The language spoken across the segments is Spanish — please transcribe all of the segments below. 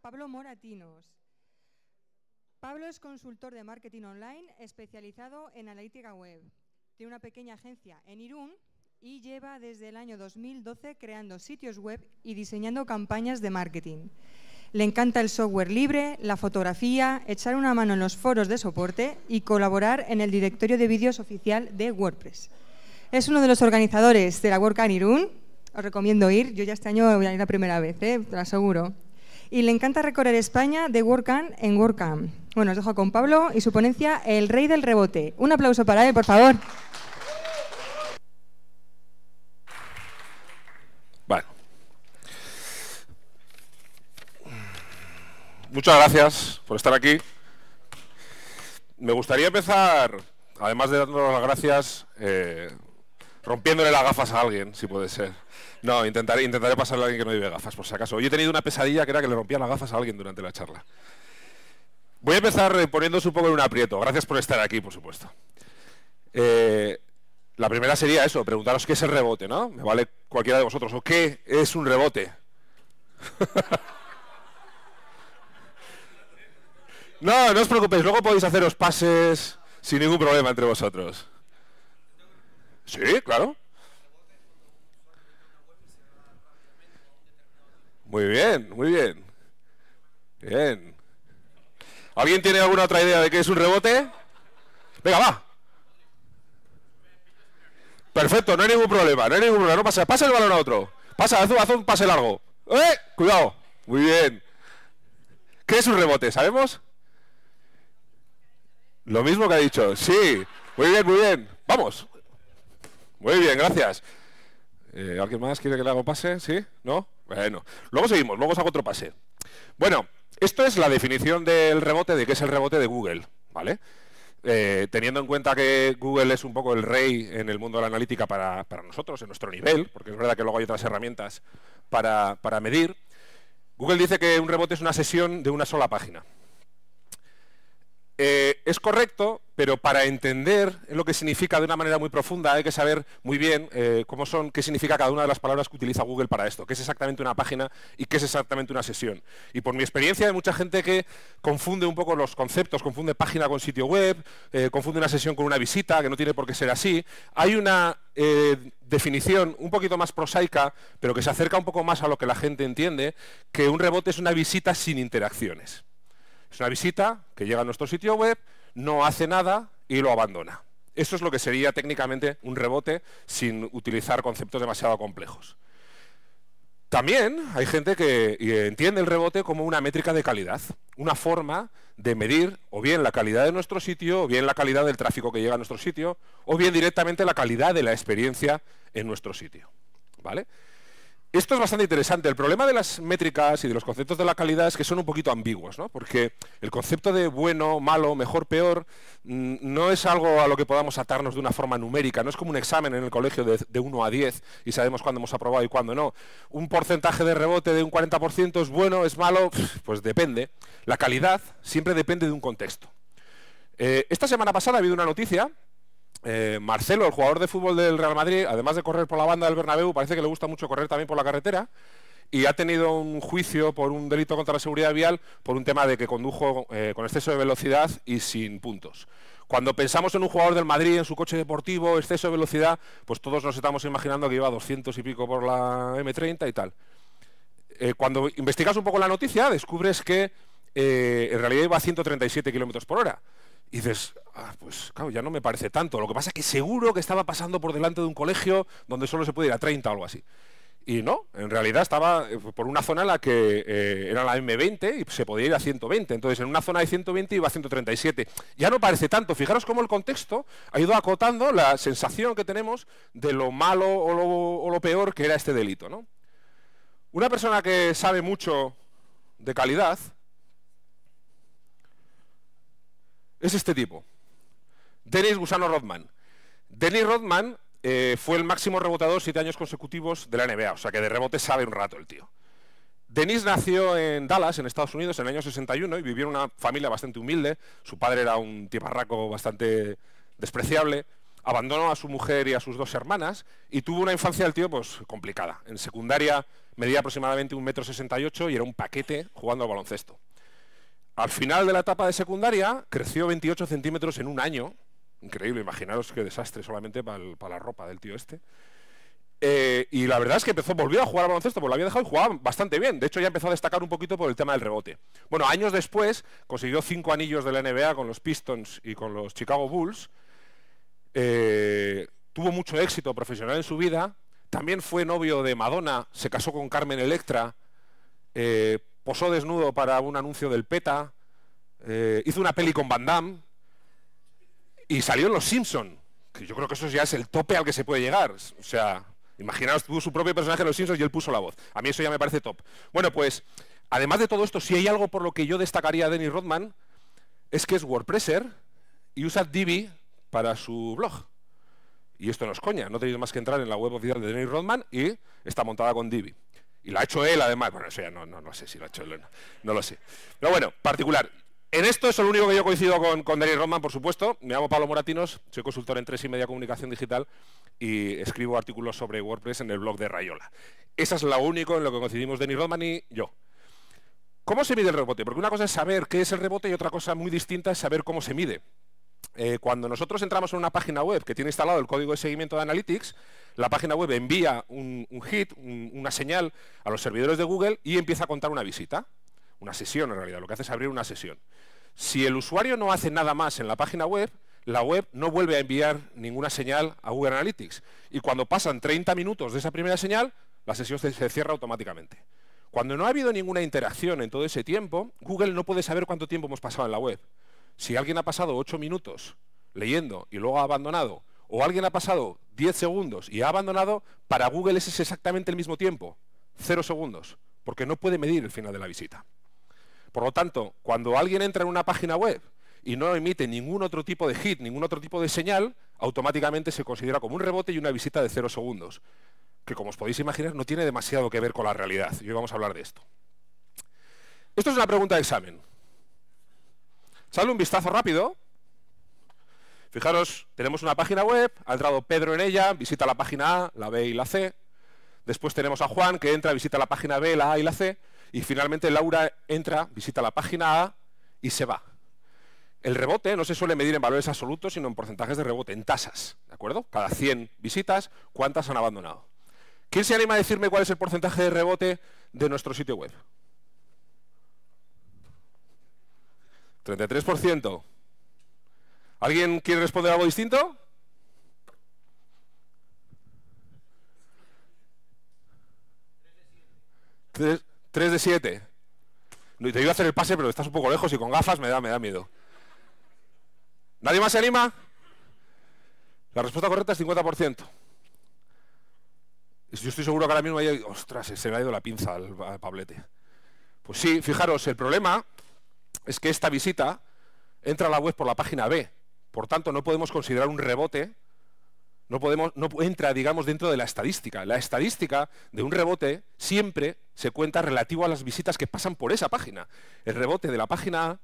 Pablo Moratinos. Pablo es consultor de marketing online especializado en analítica web. Tiene una pequeña agencia en Irún y lleva desde el año 2012 creando sitios web y diseñando campañas de marketing. Le encanta el software libre, la fotografía, echar una mano en los foros de soporte y colaborar en el directorio de vídeos oficial de WordPress. Es uno de los organizadores de la WordCamp Irún. Os recomiendo ir. Yo ya este año voy a ir la primera vez, ¿eh? te lo aseguro y le encanta recorrer España de WordCamp en WordCamp. Bueno, os dejo con Pablo y su ponencia El Rey del Rebote. Un aplauso para él, por favor. Bueno. Muchas gracias por estar aquí. Me gustaría empezar, además de darnos las gracias, eh, rompiéndole las gafas a alguien, si puede ser. No, intentaré, intentaré pasarle a alguien que no lleve gafas, por si acaso. Yo he tenido una pesadilla que era que le rompían las gafas a alguien durante la charla. Voy a empezar eh, poniéndose un poco en un aprieto. Gracias por estar aquí, por supuesto. Eh, la primera sería eso, preguntaros qué es el rebote, ¿no? Me vale cualquiera de vosotros. ¿O qué es un rebote? no, no os preocupéis. Luego podéis haceros pases sin ningún problema entre vosotros. Sí, claro. Muy bien, muy bien. Bien. ¿Alguien tiene alguna otra idea de qué es un rebote? Venga, va. Perfecto, no hay ningún problema, no hay ningún problema. No pasa, pasa el balón a otro. Pasa, haz, haz un pase largo. ¡Eh! Cuidado. Muy bien. ¿Qué es un rebote? ¿Sabemos? Lo mismo que ha dicho. Sí. Muy bien, muy bien. Vamos. Muy bien, gracias. Eh, ¿Alguien más quiere que le haga pase? ¿Sí? ¿No? Bueno, luego seguimos, luego os hago otro pase. Bueno, esto es la definición del rebote, de qué es el rebote de Google, ¿vale? Eh, teniendo en cuenta que Google es un poco el rey en el mundo de la analítica para, nosotros, en nuestro nivel, porque es verdad que luego hay otras herramientas para, medir, Google dice que un rebote es una sesión de una sola página. Eh, es correcto pero para entender lo que significa de una manera muy profunda hay que saber muy bien eh, cómo son, qué significa cada una de las palabras que utiliza Google para esto, qué es exactamente una página y qué es exactamente una sesión. Y por mi experiencia hay mucha gente que confunde un poco los conceptos, confunde página con sitio web, eh, confunde una sesión con una visita, que no tiene por qué ser así. Hay una eh, definición un poquito más prosaica, pero que se acerca un poco más a lo que la gente entiende, que un rebote es una visita sin interacciones. Es una visita que llega a nuestro sitio web, no hace nada y lo abandona. Eso es lo que sería técnicamente un rebote sin utilizar conceptos demasiado complejos. También hay gente que entiende el rebote como una métrica de calidad, una forma de medir o bien la calidad de nuestro sitio, o bien la calidad del tráfico que llega a nuestro sitio, o bien directamente la calidad de la experiencia en nuestro sitio. ¿Vale? Esto es bastante interesante. El problema de las métricas y de los conceptos de la calidad es que son un poquito ambiguos, ¿no? porque el concepto de bueno, malo, mejor, peor mm, no es algo a lo que podamos atarnos de una forma numérica, no es como un examen en el colegio de, de 1 a 10 y sabemos cuándo hemos aprobado y cuándo no. Un porcentaje de rebote de un 40% es bueno, es malo, pues depende. La calidad siempre depende de un contexto. Eh, esta semana pasada ha habido una noticia eh, Marcelo, el jugador de fútbol del Real Madrid, además de correr por la banda del Bernabéu, parece que le gusta mucho correr también por la carretera y ha tenido un juicio por un delito contra la seguridad vial por un tema de que condujo eh, con exceso de velocidad y sin puntos. Cuando pensamos en un jugador del Madrid, en su coche deportivo, exceso de velocidad, pues todos nos estamos imaginando que iba a 200 y pico por la M30 y tal. Eh, cuando investigas un poco la noticia, descubres que en realidad iba a 137 kilómetros por hora. Y dices, ah, pues claro, ya no me parece tanto. Lo que pasa es que seguro que estaba pasando por delante de un colegio donde solo se puede ir a 30 o algo así. Y no, en realidad estaba eh, por una zona en la que eh, era la M20 y se podía ir a 120. Entonces, en una zona de 120 iba a 137. Ya no parece tanto. Fijaros cómo el contexto ha ido acotando la sensación que tenemos de lo malo o lo, o lo peor que era este delito. ¿no? Una persona que sabe mucho de calidad es este tipo, Dennis Gusano Rodman. Dennis Rodman eh, fue el máximo rebotador siete años consecutivos de la NBA, o sea que de rebote sabe un rato el tío. Dennis nació en Dallas, en Estados Unidos, en el año 61 y vivió en una familia bastante humilde. Su padre era un barraco bastante despreciable. Abandonó a su mujer y a sus dos hermanas y tuvo una infancia del tío pues, complicada. En secundaria medía aproximadamente Un 1,68 ocho y era un paquete jugando al baloncesto. Al final de la etapa de secundaria creció 28 centímetros en un año. Increíble, imaginaros qué desastre solamente para, la ropa del tío este. Eh, y la verdad es que empezó, volvió a jugar al baloncesto, porque lo había dejado y jugaba bastante bien. De hecho, ya empezó a destacar un poquito por el tema del rebote. Bueno, años después consiguió cinco anillos de la NBA con los Pistons y con los Chicago Bulls. Eh, tuvo mucho éxito profesional en su vida. También fue novio de Madonna, se casó con Carmen Electra. Eh, posó desnudo para un anuncio del PETA, eh, hizo una peli con Van Damme y salió en Los Simpson. Que yo creo que eso ya es el tope al que se puede llegar. O sea, imaginaos tuvo su propio personaje en Los Simpsons y él puso la voz. A mí eso ya me parece top. Bueno, pues además de todo esto, si hay algo por lo que yo destacaría a Dennis Rodman, es que es WordPresser y usa Divi para su blog. Y esto no es coña, no tenéis más que entrar en la web oficial de Dennis Rodman y está montada con Divi. Y lo ha hecho él, además. Bueno, eso ya no, sé si lo ha hecho él. No, lo sé. Pero bueno, particular. En esto es lo único que yo coincido con, con Denis Roman, por supuesto. Me llamo Pablo Moratinos, soy consultor en tres y media comunicación digital y escribo artículos sobre WordPress en el blog de Rayola. Esa es la única en lo que coincidimos Denis Roman y yo. ¿Cómo se mide el rebote? Porque una cosa es saber qué es el rebote y otra cosa muy distinta es saber cómo se mide. Eh, cuando nosotros entramos en una página web que tiene instalado el código de seguimiento de Analytics, la página web envía un, hit, una señal a los servidores de Google y empieza a contar una visita, una sesión en realidad, lo que hace es abrir una sesión. Si el usuario no hace nada más en la página web, la web no vuelve a enviar ninguna señal a Google Analytics. Y cuando pasan 30 minutos de esa primera señal, la sesión se cierra automáticamente. Cuando no ha habido ninguna interacción en todo ese tiempo, Google no puede saber cuánto tiempo hemos pasado en la web. Si alguien ha pasado ocho minutos leyendo y luego ha abandonado, o alguien ha pasado 10 segundos y ha abandonado, para Google ese es exactamente el mismo tiempo, cero segundos, porque no puede medir el final de la visita. Por lo tanto, cuando alguien entra en una página web y no emite ningún otro tipo de hit, ningún otro tipo de señal, automáticamente se considera como un rebote y una visita de cero segundos, que como os podéis imaginar no tiene demasiado que ver con la realidad. Y hoy vamos a hablar de esto. Esto es una pregunta de examen. Sale un vistazo rápido. Fijaros, tenemos una página web, ha entrado Pedro en ella, visita la página A, la B y la C. Después tenemos a Juan que entra, visita la página B, la A y la C. Y finalmente Laura entra, visita la página A y se va. El rebote no se suele medir en valores absolutos, sino en porcentajes de rebote, en tasas. ¿De acuerdo? Cada 100 visitas, ¿cuántas han abandonado? ¿Quién se anima a decirme cuál es el porcentaje de rebote de nuestro sitio web? 33%. ¿Alguien quiere responder algo distinto? 3 de 7. te iba a hacer el pase, pero estás un poco lejos y con gafas me da, me da miedo. ¿Nadie más se anima? La respuesta correcta es 50%. Yo estoy seguro que ahora mismo hay... Ostras, se me ha ido la pinza al pablete. Pues sí, fijaros, el problema es que esta visita entra a la web por la página B. Por tanto, no podemos considerar un rebote, no, podemos, no entra, digamos, dentro de la estadística. La estadística de un rebote siempre se cuenta relativo a las visitas que pasan por esa página. El rebote de la página A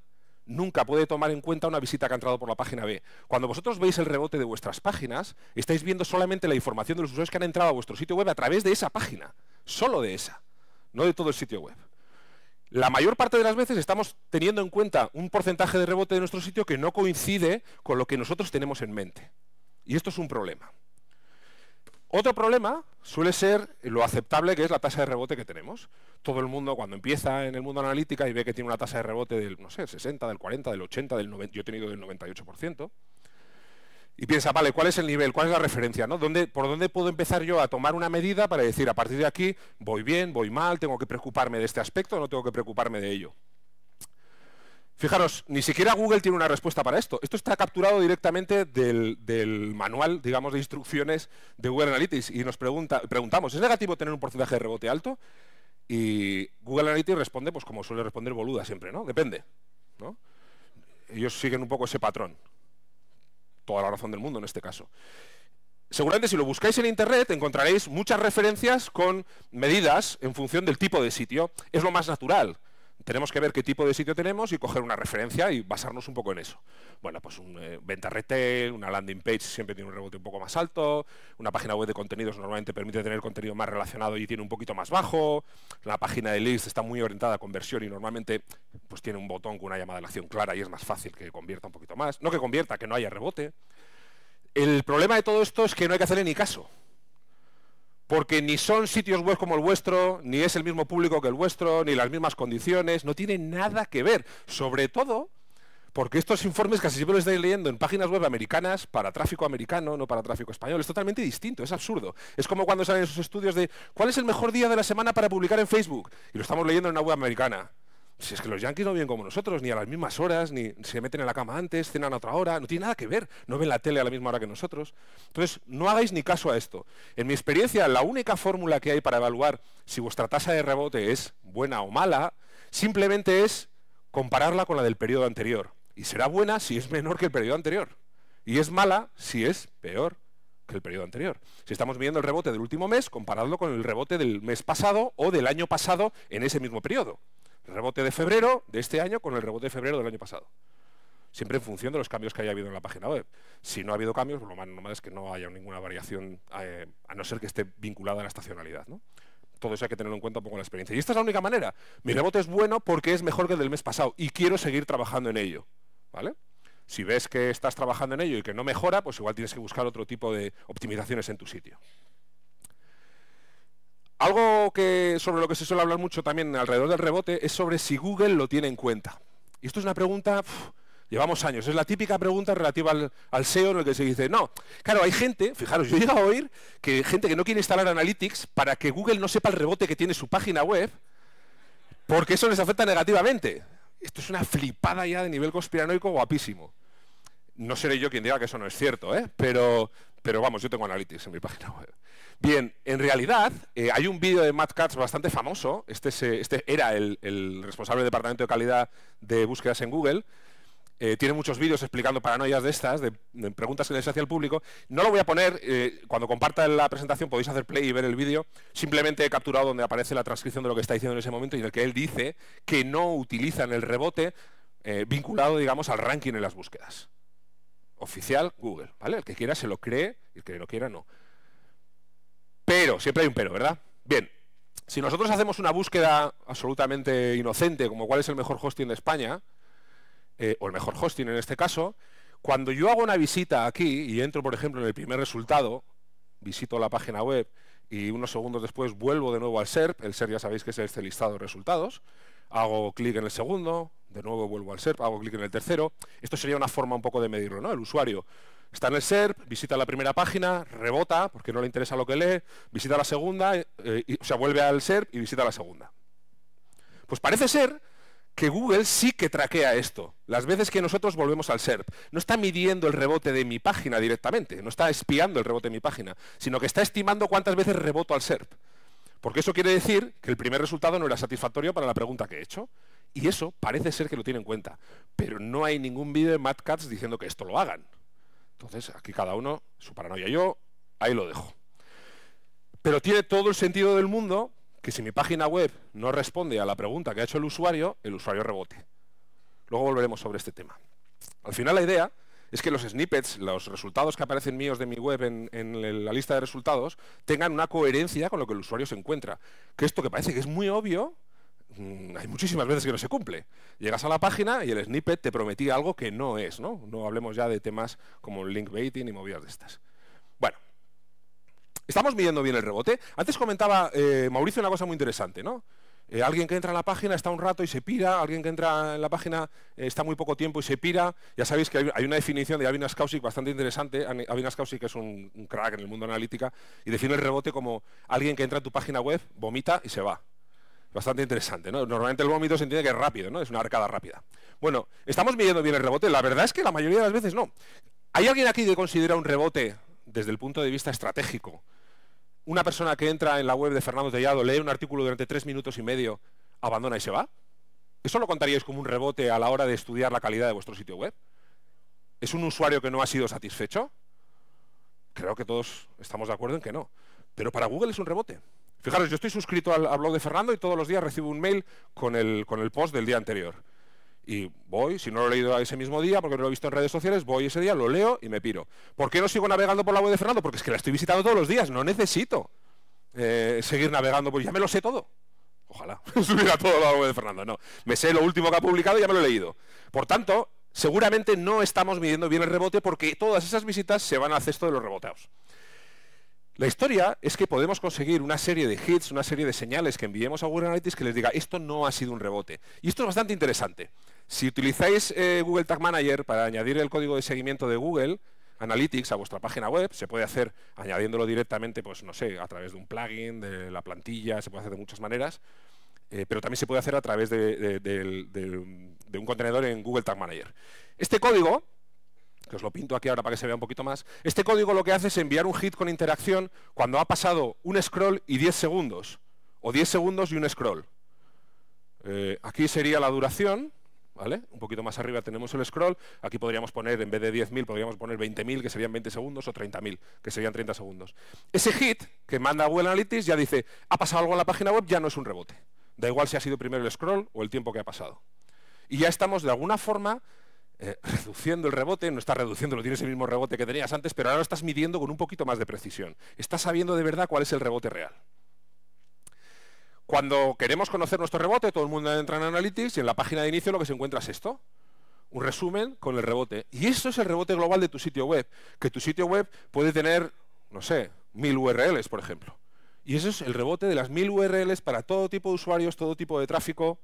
nunca puede tomar en cuenta una visita que ha entrado por la página B. Cuando vosotros veis el rebote de vuestras páginas, estáis viendo solamente la información de los usuarios que han entrado a vuestro sitio web a través de esa página, solo de esa, no de todo el sitio web la mayor parte de las veces estamos teniendo en cuenta un porcentaje de rebote de nuestro sitio que no coincide con lo que nosotros tenemos en mente. Y esto es un problema. Otro problema suele ser lo aceptable que es la tasa de rebote que tenemos. Todo el mundo cuando empieza en el mundo analítica y ve que tiene una tasa de rebote del, no sé, 60, del 40, del 80, del 90, yo he tenido del 98%, y piensa, vale, ¿cuál es el nivel? ¿Cuál es la referencia? ¿Por dónde puedo empezar yo a tomar una medida para decir, a partir de aquí, voy bien, voy mal, tengo que preocuparme de este aspecto, no tengo que preocuparme de ello? Fijaros, ni siquiera Google tiene una respuesta para esto. Esto está capturado directamente del, manual, digamos, de instrucciones de Google Analytics y nos pregunta, preguntamos, ¿es negativo tener un porcentaje de rebote alto? Y Google Analytics responde, pues como suele responder boluda siempre, ¿no? Depende, ¿no? Ellos siguen un poco ese patrón toda la razón del mundo en este caso. Seguramente si lo buscáis en Internet encontraréis muchas referencias con medidas en función del tipo de sitio. Es lo más natural tenemos que ver qué tipo de sitio tenemos y coger una referencia y basarnos un poco en eso. Bueno, pues un eh, venta retail, una landing page siempre tiene un rebote un poco más alto, una página web de contenidos normalmente permite tener contenido más relacionado y tiene un poquito más bajo, la página de list está muy orientada a conversión y normalmente pues tiene un botón con una llamada de la acción clara y es más fácil que convierta un poquito más, no que convierta, que no haya rebote. El problema de todo esto es que no hay que hacerle ni caso porque ni son sitios web como el vuestro, ni es el mismo público que el vuestro, ni las mismas condiciones, no tiene nada que ver. Sobre todo porque estos informes casi siempre los estáis leyendo en páginas web americanas para tráfico americano, no para tráfico español. Es totalmente distinto, es absurdo. Es como cuando salen esos estudios de cuál es el mejor día de la semana para publicar en Facebook y lo estamos leyendo en una web americana. Si es que los yankees no vienen como nosotros, ni a las mismas horas, ni se meten en la cama antes, cenan a otra hora, no tiene nada que ver, no ven la tele a la misma hora que nosotros. Entonces, no hagáis ni caso a esto. En mi experiencia, la única fórmula que hay para evaluar si vuestra tasa de rebote es buena o mala, simplemente es compararla con la del periodo anterior. Y será buena si es menor que el periodo anterior. Y es mala si es peor que el periodo anterior. Si estamos midiendo el rebote del último mes, comparadlo con el rebote del mes pasado o del año pasado en ese mismo periodo. Rebote de febrero de este año con el rebote de febrero del año pasado. Siempre en función de los cambios que haya habido en la página web. Si no ha habido cambios, pues lo más normal es que no haya ninguna variación, eh, a no ser que esté vinculada a la estacionalidad. todo eso hay que tenerlo en cuenta un poco la experiencia. Y esta es la única manera. Mi rebote es bueno porque es mejor que el del mes pasado y quiero seguir trabajando en ello. ¿Vale? Si ves que estás trabajando en ello y que no mejora, pues igual tienes que buscar otro tipo de optimizaciones en tu sitio. Algo que sobre lo que se suele hablar mucho también alrededor del rebote es sobre si Google lo tiene en cuenta. Y esto es una pregunta, llevamos años, es la típica pregunta relativa al, SEO en el que se dice, no, claro, hay gente, fijaros, yo he a oír que gente que no quiere instalar Analytics para que Google no sepa el rebote que tiene su página web, porque eso les afecta negativamente. Esto es una flipada ya de nivel conspiranoico guapísimo. No seré yo quien diga que eso no es cierto, ¿eh? pero, pero vamos, yo tengo Analytics en mi página web. Bien, en realidad eh, hay un vídeo de Matt Katz bastante famoso, este, eh, este era el, responsable del departamento de calidad de búsquedas en Google, eh, tiene muchos vídeos explicando paranoias de estas, de, preguntas que les hacía al público. No lo voy a poner, cuando comparta la presentación podéis hacer play y ver el vídeo. Simplemente he capturado donde aparece la transcripción de lo que está diciendo en ese momento y en el que él dice que no utilizan el rebote vinculado, digamos, al ranking en las búsquedas. Oficial Google, ¿vale? El que quiera se lo cree, el que no quiera no. Pero, siempre hay un pero, ¿verdad? Bien, si nosotros hacemos una búsqueda absolutamente inocente, como cuál es el mejor hosting de España, eh, o el mejor hosting en este caso, cuando yo hago una visita aquí y entro, por ejemplo, en el primer resultado, visito la página web y unos segundos después vuelvo de nuevo al SERP, el SERP ya sabéis que es este listado de resultados, hago clic en el segundo, de nuevo vuelvo al SERP, hago clic en el tercero, esto sería una forma un poco de medirlo, ¿no? El usuario Está en el SERP, visita la primera página, rebota, porque no le interesa lo que lee, visita la segunda, eh, y, o sea, vuelve al SERP y visita la segunda. Pues parece ser que Google sí que traquea esto, las veces que nosotros volvemos al SERP. No está midiendo el rebote de mi página directamente, no está espiando el rebote de mi página, sino que está estimando cuántas veces reboto al SERP. Porque eso quiere decir que el primer resultado no era satisfactorio para la pregunta que he hecho. Y eso parece ser que lo tiene en cuenta. Pero no hay ningún vídeo de Madcats diciendo que esto lo hagan. Entonces, aquí cada uno, su paranoia yo, ahí lo dejo. Pero tiene todo el sentido del mundo que si mi página web no responde a la pregunta que ha hecho el usuario, el usuario rebote. Luego volveremos sobre este tema. Al final la idea es que los snippets, los resultados que aparecen míos de mi web en, la lista de resultados, tengan una coherencia con lo que el usuario se encuentra. Que esto que parece que es muy obvio, Mm, hay muchísimas veces que no se cumple. Llegas a la página y el snippet te prometía algo que no es, ¿no? No hablemos ya de temas como link baiting y movidas de estas. Bueno, estamos midiendo bien el rebote. Antes comentaba eh, Mauricio una cosa muy interesante, ¿no? Eh, alguien que entra en la página está un rato y se pira, alguien que entra en la página eh, está muy poco tiempo y se pira. Ya sabéis que hay, una definición de Avinas Kausik bastante interesante. Avinas Kausik es un, un crack en el mundo analítica y define el rebote como alguien que entra en tu página web, vomita y se va. Bastante interesante, ¿no? Normalmente el vómito se entiende que es rápido, ¿no? Es una arcada rápida. Bueno, ¿estamos midiendo bien el rebote? La verdad es que la mayoría de las veces no. ¿Hay alguien aquí que considera un rebote desde el punto de vista estratégico? Una persona que entra en la web de Fernando Tellado, lee un artículo durante tres minutos y medio, abandona y se va. ¿Eso lo contaríais como un rebote a la hora de estudiar la calidad de vuestro sitio web? ¿Es un usuario que no ha sido satisfecho? Creo que todos estamos de acuerdo en que no. Pero para Google es un rebote. Fijaros, yo estoy suscrito al, blog de Fernando y todos los días recibo un mail con el, con el post del día anterior. Y voy, si no lo he leído ese mismo día, porque no lo he visto en redes sociales, voy ese día, lo leo y me piro. ¿Por qué no sigo navegando por la web de Fernando? Porque es que la estoy visitando todos los días, no necesito eh, seguir navegando, pues ya me lo sé todo. Ojalá subiera todo la web de Fernando, no. Me sé lo último que ha publicado y ya me lo he leído. Por tanto, seguramente no estamos midiendo bien el rebote porque todas esas visitas se van al cesto de los reboteados. La historia es que podemos conseguir una serie de hits, una serie de señales que enviemos a Google Analytics que les diga esto no ha sido un rebote. Y esto es bastante interesante. Si utilizáis eh, Google Tag Manager para añadir el código de seguimiento de Google Analytics a vuestra página web, se puede hacer añadiéndolo directamente, pues no sé, a través de un plugin, de la plantilla, se puede hacer de muchas maneras, eh, pero también se puede hacer a través de un contenedor en Google Tag Manager. Este código que os lo pinto aquí ahora para que se vea un poquito más, este código lo que hace es enviar un hit con interacción cuando ha pasado un scroll y 10 segundos, o 10 segundos y un scroll. Eh, aquí sería la duración, ¿vale? Un poquito más arriba tenemos el scroll, aquí podríamos poner, en vez de 10.000, podríamos poner 20.000, que serían 20 segundos, o 30.000, que serían 30 segundos. Ese hit que manda Google Analytics ya dice, ha pasado algo en la página web, ya no es un rebote. Da igual si ha sido primero el scroll o el tiempo que ha pasado. Y ya estamos, de alguna forma, eh, reduciendo el rebote, no estás no tienes el mismo rebote que tenías antes, pero ahora lo estás midiendo con un poquito más de precisión. Estás sabiendo de verdad cuál es el rebote real. Cuando queremos conocer nuestro rebote, todo el mundo entra en Analytics y en la página de inicio lo que se encuentra es esto. Un resumen con el rebote. Y eso es el rebote global de tu sitio web. Que tu sitio web puede tener, no sé, mil URLs, por ejemplo. Y eso es el rebote de las mil URLs para todo tipo de usuarios, todo tipo de tráfico.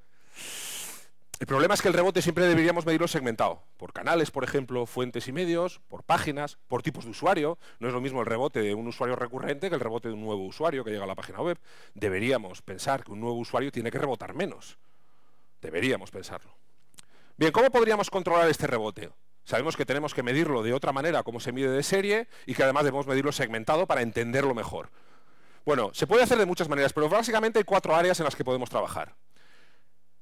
El problema es que el rebote siempre deberíamos medirlo segmentado, por canales, por ejemplo, fuentes y medios, por páginas, por tipos de usuario. No es lo mismo el rebote de un usuario recurrente que el rebote de un nuevo usuario que llega a la página web. Deberíamos pensar que un nuevo usuario tiene que rebotar menos. Deberíamos pensarlo. Bien, ¿cómo podríamos controlar este rebote? Sabemos que tenemos que medirlo de otra manera, como se mide de serie, y que además debemos medirlo segmentado para entenderlo mejor. Bueno, se puede hacer de muchas maneras, pero básicamente hay cuatro áreas en las que podemos trabajar.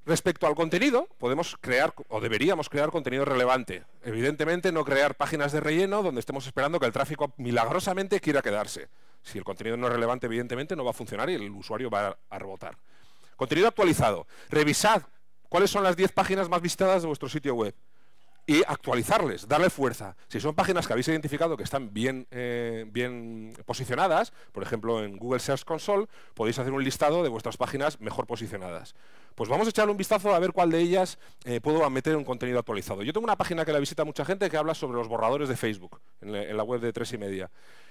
Respecto al contenido, podemos crear o deberíamos crear contenido relevante. Evidentemente, no crear páginas de relleno donde estemos esperando que el tráfico milagrosamente quiera quedarse. Si el contenido no es relevante, evidentemente no va a funcionar y el usuario va a rebotar. Contenido actualizado. Revisad cuáles son las 10 páginas más visitadas de vuestro sitio web y actualizarles, darle fuerza. Si son páginas que habéis identificado que están bien, eh, bien posicionadas, por ejemplo en Google Search Console, podéis hacer un listado de vuestras páginas mejor posicionadas. Pues vamos a echarle un vistazo a ver cuál de ellas eh, puedo meter un contenido actualizado. Yo tengo una página que la visita mucha gente que habla sobre los borradores de Facebook en la, en la web de tres y media.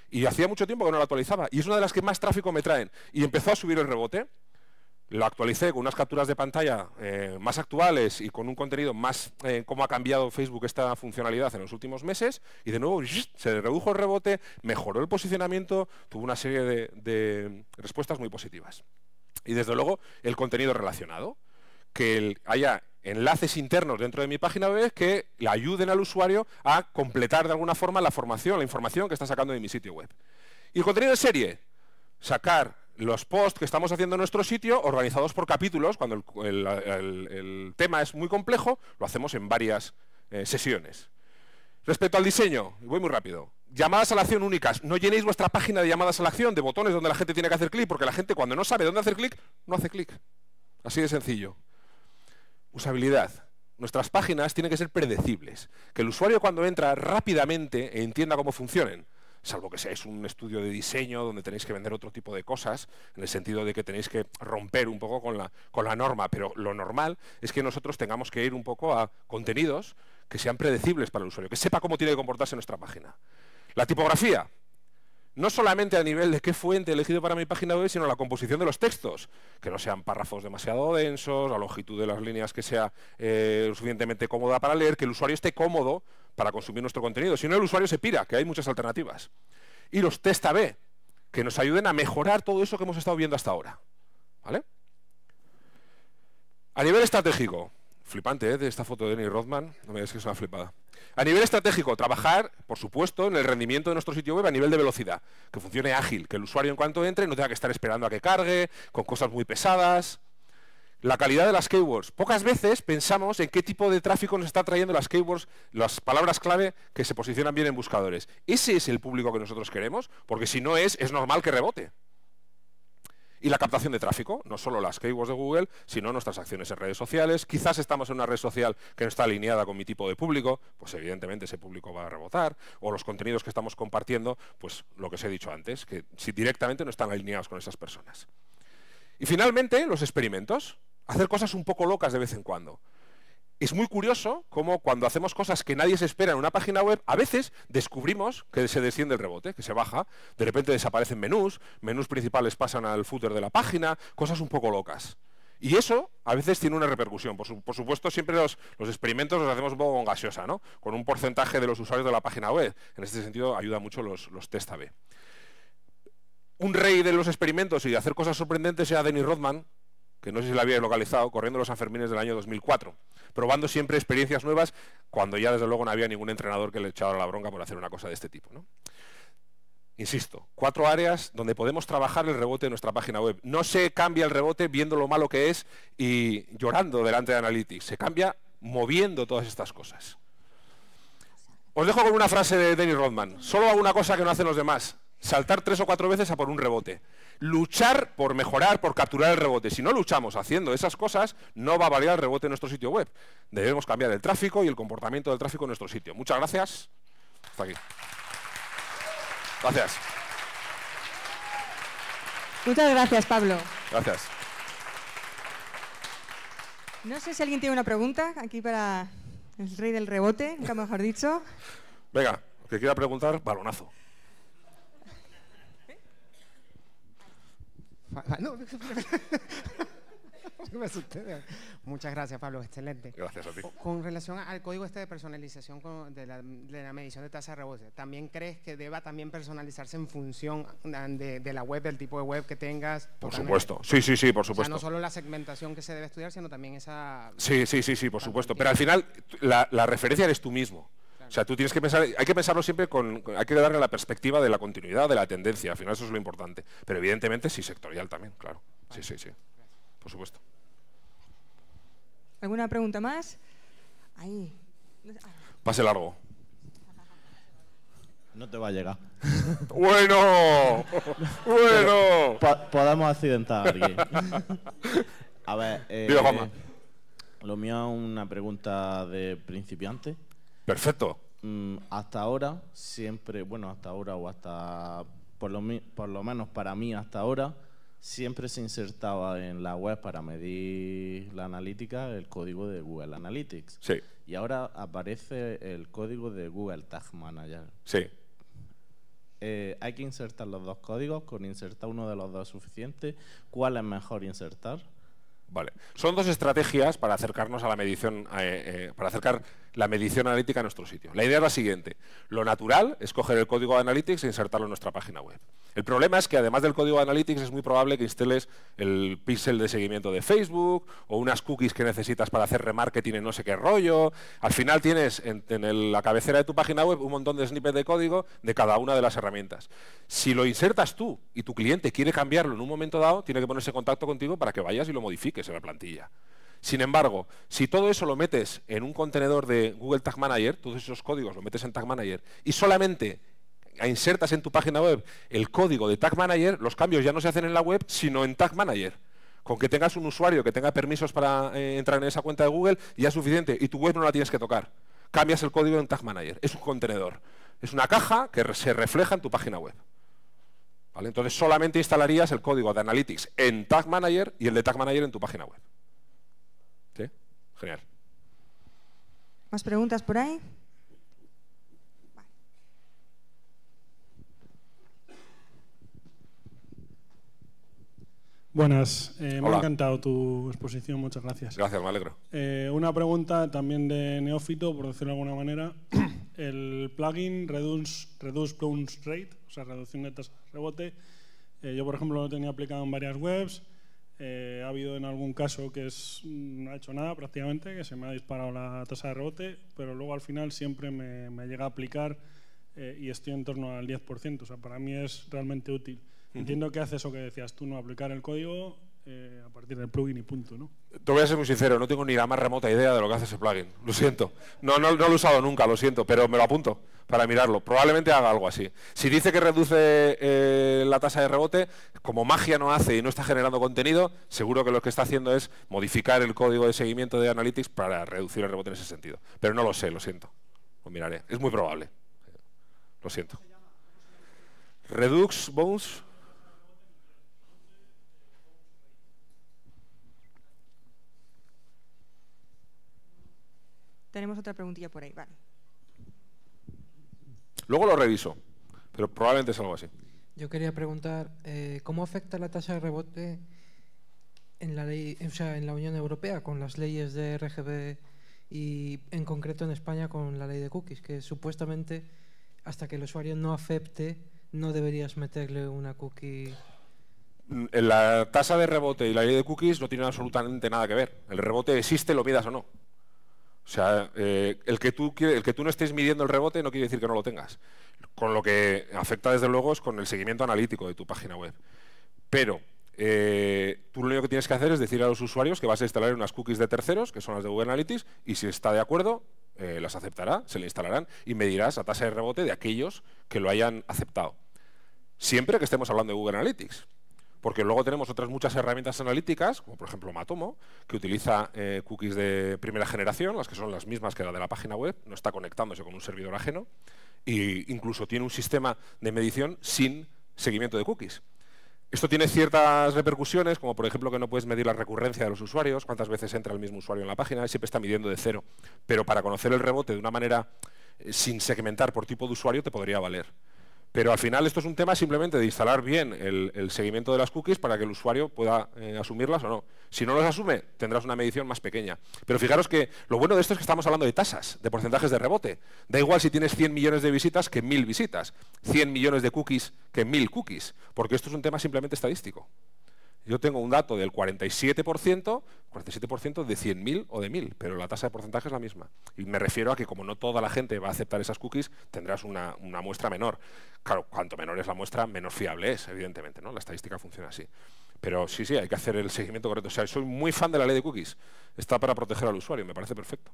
Y hacía mucho tiempo que no la actualizaba. Y es una de las que más tráfico me traen. Y empezó a subir el rebote lo actualicé con unas capturas de pantalla eh, más actuales y con un contenido más eh, cómo ha cambiado Facebook esta funcionalidad en los últimos meses y de nuevo se redujo el rebote, mejoró el posicionamiento, tuvo una serie de, respuestas muy positivas. Y desde luego el contenido relacionado, que haya enlaces internos dentro de mi página web que le ayuden al usuario a completar de alguna forma la formación, la información que está sacando de mi sitio web. Y el contenido de serie, sacar los posts que estamos haciendo en nuestro sitio, organizados por capítulos, cuando el, tema es muy complejo, lo hacemos en varias eh, sesiones. Respecto al diseño, voy muy rápido. Llamadas a la acción únicas. No llenéis vuestra página de llamadas a la acción, de botones donde la gente tiene que hacer clic, porque la gente cuando no sabe dónde hacer clic, no hace clic. Así de sencillo. Usabilidad. Nuestras páginas tienen que ser predecibles. Que el usuario cuando entra rápidamente e entienda cómo funcionen salvo que seáis un estudio de diseño donde tenéis que vender otro tipo de cosas, en el sentido de que tenéis que romper un poco con la, con la norma, pero lo normal es que nosotros tengamos que ir un poco a contenidos que sean predecibles para el usuario, que sepa cómo tiene que comportarse nuestra página. La tipografía, no solamente a nivel de qué fuente he elegido para mi página web, sino la composición de los textos, que no sean párrafos demasiado densos, la longitud de las líneas que sea eh, suficientemente cómoda para leer, que el usuario esté cómodo para consumir nuestro contenido. Si no, el usuario se pira, que hay muchas alternativas. Y los test A-B, que nos ayuden a mejorar todo eso que hemos estado viendo hasta ahora. ¿Vale? A nivel estratégico, flipante ¿eh? de esta foto de Danny Rothman, no me digas que es una flipada. A nivel estratégico, trabajar, por supuesto, en el rendimiento de nuestro sitio web a nivel de velocidad, que funcione ágil, que el usuario en cuanto entre no tenga que estar esperando a que cargue, con cosas muy pesadas la calidad de las keywords. Pocas veces pensamos en qué tipo de tráfico nos está trayendo las keywords, las palabras clave que se posicionan bien en buscadores. Ese es el público que nosotros queremos, porque si no es, es normal que rebote. Y la captación de tráfico, no solo las keywords de Google, sino nuestras acciones en redes sociales. Quizás estamos en una red social que no está alineada con mi tipo de público, pues evidentemente ese público va a rebotar. O los contenidos que estamos compartiendo, pues lo que os he dicho antes, que si directamente no están alineados con esas personas. Y finalmente, los experimentos. Hacer cosas un poco locas de vez en cuando. Es muy curioso cómo cuando hacemos cosas que nadie se espera en una página web, a veces descubrimos que se desciende el rebote, que se baja, de repente desaparecen menús, menús principales pasan al footer de la página, cosas un poco locas. Y eso a veces tiene una repercusión. Por, supuesto, siempre los, experimentos los hacemos un poco con gaseosa, ¿no? Con un porcentaje de los usuarios de la página web. En este sentido, ayuda mucho los, los test b un rey de los experimentos y de hacer cosas sorprendentes era Dennis Rodman, que no sé si la había localizado, corriendo los Sanfermines del año 2004, probando siempre experiencias nuevas cuando ya desde luego no había ningún entrenador que le echara la bronca por hacer una cosa de este tipo. Insisto, cuatro áreas donde podemos trabajar el rebote de nuestra página web. No se cambia el rebote viendo lo malo que es y llorando delante de Analytics, se cambia moviendo todas estas cosas. Os dejo con una frase de Dennis Rodman. Solo hago una cosa que no hacen los demás, saltar tres o cuatro veces a por un rebote. Luchar por mejorar, por capturar el rebote. Si no luchamos haciendo esas cosas, no va a valer el rebote en nuestro sitio web. Debemos cambiar el tráfico y el comportamiento del tráfico en nuestro sitio. Muchas gracias. Hasta aquí. Gracias. Muchas gracias, Pablo. Gracias. No sé si alguien tiene una pregunta aquí para el rey del rebote, mejor dicho. Venga, que quiera preguntar, balonazo. Muchas gracias, Pablo. Excelente. Gracias a ti. Con relación al código este de personalización de, la, medición de tasa de rebote, ¿también crees que deba también personalizarse en función de, la web, del tipo de web que tengas? Por supuesto. Sí, sí, sí, por supuesto. no solo la segmentación que se debe estudiar, sino también esa... Sí, sí, sí, sí, por ah, supuesto. Pero al final la referencia eres tú mismo. O sea, tú tienes que pensar, hay que pensarlo siempre con, hay que darle la perspectiva de la continuidad, de la tendencia, al final eso es lo importante. Pero evidentemente sí sectorial también, claro. Sí, sí, sí. Por supuesto. ¿Alguna pregunta más? Ahí. Pase largo. No te va a llegar. bueno, bueno. podemos accidentar alguien. a ver, eh, lo mío es una pregunta de principiante. Perfecto. Mm, hasta ahora, siempre, bueno, hasta ahora o hasta, por lo, menos para mí hasta ahora, siempre se insertaba en la web para medir la analítica el código de Google Analytics. Sí. Y ahora aparece el código de Google Tag Manager. Sí. Eh, hay que insertar los dos códigos, con insertar uno de los dos es suficiente. ¿Cuál es mejor insertar? Vale. Son dos estrategias para acercarnos a la medición, eh, eh, para acercar la medición analítica a nuestro sitio. La idea es la siguiente. Lo natural es coger el código de Analytics e insertarlo en nuestra página web. El problema es que además del código de Analytics es muy probable que instales el píxel de seguimiento de Facebook o unas cookies que necesitas para hacer remarketing en no sé qué rollo. Al final tienes en, la cabecera de tu página web un montón de snippets de código de cada una de las herramientas. Si lo insertas tú y tu cliente quiere cambiarlo en un momento dado, tiene que ponerse en contacto contigo para que vayas y lo modifiques que es la plantilla. Sin embargo, si todo eso lo metes en un contenedor de Google Tag Manager, todos esos códigos lo metes en Tag Manager y solamente insertas en tu página web el código de Tag Manager, los cambios ya no se hacen en la web, sino en Tag Manager. Con que tengas un usuario que tenga permisos para eh, entrar en esa cuenta de Google, ya es suficiente y tu web no la tienes que tocar. Cambias el código en Tag Manager. Es un contenedor. Es una caja que se refleja en tu página web. Entonces solamente instalarías el código de Analytics en Tag Manager y el de Tag Manager en tu página web. ¿Sí? Genial. ¿Más preguntas por ahí? Buenas, eh, me ha encantado tu exposición, muchas gracias. Gracias, me alegro. Eh, una pregunta también de neófito, por decirlo de alguna manera. el plugin Reduce, reduce Bounce Rate, o sea, reducción de tasa de rebote. Eh, yo, por ejemplo, lo tenía aplicado en varias webs. Eh, ha habido en algún caso que mm, no ha hecho nada prácticamente, que se me ha disparado la tasa de rebote, pero luego al final siempre me, llega a aplicar eh, y estoy en torno al 10%. O sea, para mí es realmente útil. Entiendo que haces eso que decías tú, no aplicar el código eh, a partir del plugin y punto, Te voy a ser muy sincero, no tengo ni la más remota idea de lo que hace ese plugin, lo siento. No, lo he usado nunca, lo siento, pero me lo apunto para mirarlo. Probablemente haga algo así. Si dice que reduce eh, la tasa de rebote, como magia no hace y no está generando contenido, seguro que lo que está haciendo es modificar el código de seguimiento de Analytics para reducir el rebote en ese sentido. Pero no lo sé, lo siento. Lo miraré. Es muy probable. Lo siento. Redux, Bones... Tenemos otra preguntilla por ahí, vale. Luego lo reviso, pero probablemente es algo así. Yo quería preguntar, eh, ¿cómo afecta la tasa de rebote en la, ley, en la Unión Europea con las leyes de RGB y en concreto en España con la ley de cookies? Que supuestamente hasta que el usuario no acepte no deberías meterle una cookie. Mm, eh, la tasa de rebote y la ley de cookies no tienen absolutamente nada que ver. El rebote existe, lo pidas o no. O sea, eh, el, que tú no estés midiendo el rebote no quiere decir que no lo tengas. Con lo que afecta, desde luego, es con el seguimiento analítico de tu página web. Pero eh, tú lo único que tienes que hacer es decir a los usuarios que vas a instalar unas cookies de terceros, que son las de Google Analytics, y si está de acuerdo, eh, las aceptará, se le instalarán y medirás a tasa de rebote de aquellos que lo hayan aceptado. Siempre que estemos hablando de Google Analytics porque luego tenemos otras muchas herramientas analíticas, como por ejemplo Matomo, que utiliza eh, cookies de primera generación, las que son las mismas que la de la página web, no está conectándose con un servidor ajeno, e incluso tiene un sistema de medición sin seguimiento de cookies. Esto tiene ciertas repercusiones, como por ejemplo que no puedes medir la recurrencia de los usuarios, cuántas veces entra el mismo usuario en la página, siempre está midiendo de cero. Pero para conocer el rebote de una manera eh, sin segmentar por tipo de usuario te podría valer. Pero al final esto es un tema simplemente de instalar bien el, seguimiento de las cookies para que el usuario pueda eh, asumirlas o no. Si no las asume, tendrás una medición más pequeña. Pero fijaros que lo bueno de esto es que estamos hablando de tasas, de porcentajes de rebote. Da igual si tienes 100 millones de visitas que 1.000 visitas, 100 millones de cookies que 1.000 cookies, porque esto es un tema simplemente estadístico. Yo tengo un dato del 47%, 47% de 100.000 o de 1.000, pero la tasa de porcentaje es la misma. Y me refiero a que como no toda la gente va a aceptar esas cookies, tendrás una, muestra menor. Claro, cuanto menor es la muestra, menos fiable es, evidentemente, ¿no? La estadística funciona así. Pero sí, sí, hay que hacer el seguimiento correcto. O sea, soy muy fan de la ley de cookies. Está para proteger al usuario, me parece perfecto.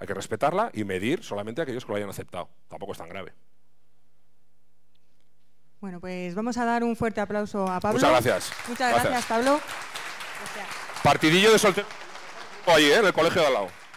Hay que respetarla y medir solamente a aquellos que lo hayan aceptado. Tampoco es tan grave. Bueno, pues vamos a dar un fuerte aplauso a Pablo. Muchas gracias. Muchas gracias, Pablo. Partidillo de soltero ahí, ¿eh? Del colegio de al lado.